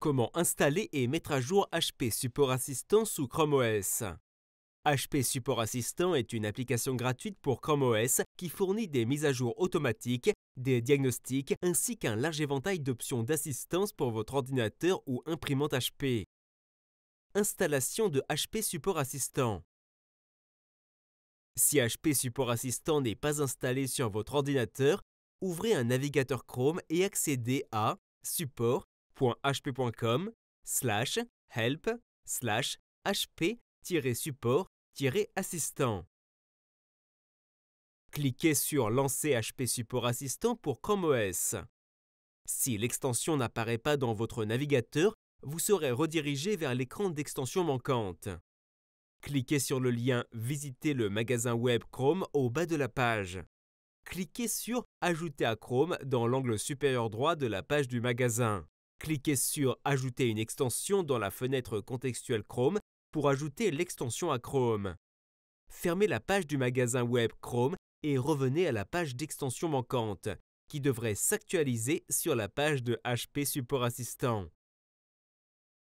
Comment installer et mettre à jour HP Support Assistant sous Chrome OS HP Support Assistant est une application gratuite pour Chrome OS qui fournit des mises à jour automatiques, des diagnostics ainsi qu'un large éventail d'options d'assistance pour votre ordinateur ou imprimante HP. Installation de HP Support Assistant Si HP Support Assistant n'est pas installé sur votre ordinateur, ouvrez un navigateur Chrome et accédez à Support hp.com help hp-support-assistant. Cliquez sur Lancer HP Support Assistant pour Chrome OS. Si l'extension n'apparaît pas dans votre navigateur, vous serez redirigé vers l'écran d'extension manquante. Cliquez sur le lien Visiter le magasin web Chrome au bas de la page. Cliquez sur Ajouter à Chrome dans l'angle supérieur droit de la page du magasin. Cliquez sur Ajouter une extension dans la fenêtre contextuelle Chrome pour ajouter l'extension à Chrome. Fermez la page du magasin web Chrome et revenez à la page d'extension manquante, qui devrait s'actualiser sur la page de HP Support Assistant.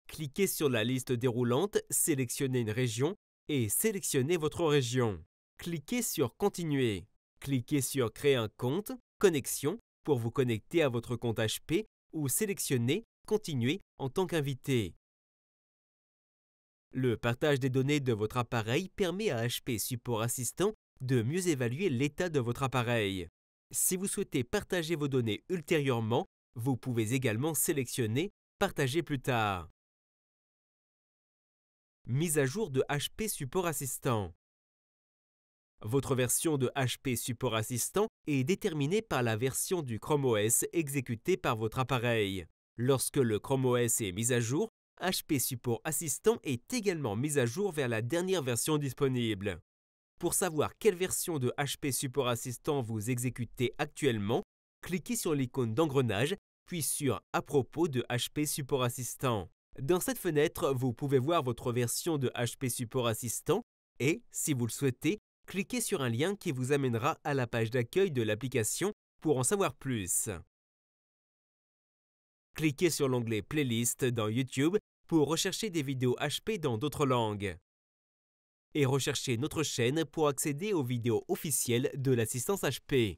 Cliquez sur la liste déroulante, sélectionnez une région et sélectionnez votre région. Cliquez sur Continuer. Cliquez sur Créer un compte, Connexion, pour vous connecter à votre compte HP ou sélectionner Continuer en tant qu'invité. Le partage des données de votre appareil permet à HP Support Assistant de mieux évaluer l'état de votre appareil. Si vous souhaitez partager vos données ultérieurement, vous pouvez également sélectionner Partager plus tard. Mise à jour de HP Support Assistant votre version de HP Support Assistant est déterminée par la version du Chrome OS exécutée par votre appareil. Lorsque le Chrome OS est mis à jour, HP Support Assistant est également mis à jour vers la dernière version disponible. Pour savoir quelle version de HP Support Assistant vous exécutez actuellement, cliquez sur l'icône d'engrenage, puis sur À propos de HP Support Assistant. Dans cette fenêtre, vous pouvez voir votre version de HP Support Assistant et, si vous le souhaitez, cliquez sur un lien qui vous amènera à la page d'accueil de l'application pour en savoir plus. Cliquez sur l'onglet Playlist dans YouTube pour rechercher des vidéos HP dans d'autres langues. Et recherchez notre chaîne pour accéder aux vidéos officielles de l'assistance HP.